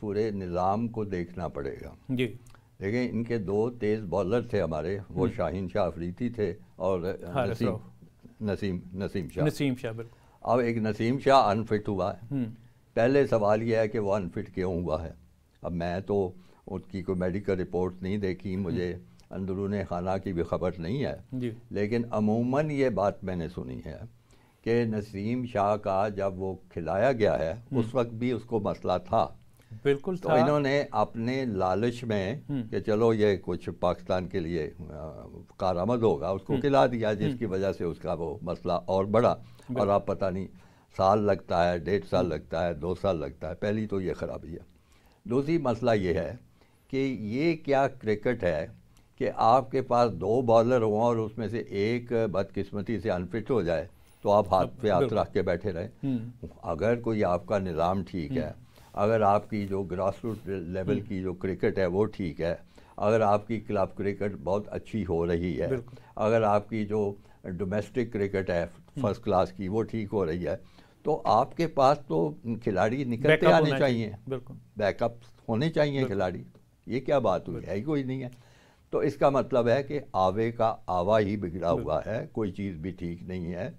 पूरे निज़ाम को देखना पड़ेगा जी लेकिन इनके दो तेज़ बॉलर थे हमारे वो हम्म। शाहीन शाह अफरीती थे और नसीम नसीम नसीम शाह नसीम शाह अब एक नसीम शाह अनफिट हुआ है हम्म। पहले सवाल यह है कि वो अनफिट क्यों हुआ है अब मैं तो उसकी कोई मेडिकल रिपोर्ट नहीं देखी मुझे हम्म। अंदरून खाना की भी खबर नहीं है लेकिन अमूमन ये बात मैंने सुनी है कि नसीम शाह का जब वो खिलाया गया है उस वक्त भी उसको मसला था बिल्कुल तो इन्होंने अपने लालच में हम्म। कि चलो ये कुछ पाकिस्तान के लिए कारामद होगा उसको हम्म। खिला दिया जिसकी हम्म। वजह से उसका वो मसला और बढ़ा और आप पता नहीं साल लगता है डेढ़ साल लगता है दो साल लगता है पहली तो ये ख़राबी है दूसरी मसला ये है कि ये क्या क्रिकेट है कि आपके पास दो बॉलर हों और उसमें से एक बदकिस्मती से अनफिट हो जाए तो आप हाथ पे हाथ रख के बैठे रहें अगर कोई आपका निज़ाम ठीक है अगर आपकी जो ग्रास रूट लेवल की जो क्रिकेट है वो ठीक है अगर आपकी क्लब क्रिकेट बहुत अच्छी हो रही है अगर आपकी जो डोमेस्टिक क्रिकेट है फर्स्ट हम्म। क्लास की वो ठीक हो रही है तो आपके पास तो खिलाड़ी निकलते आने चाहिए बैकअप होने चाहिए खिलाड़ी ये क्या बात हुई है ही कोई नहीं है तो इसका मतलब है कि आवे का आवा ही बिगड़ा हुआ है कोई चीज़ भी ठीक नहीं है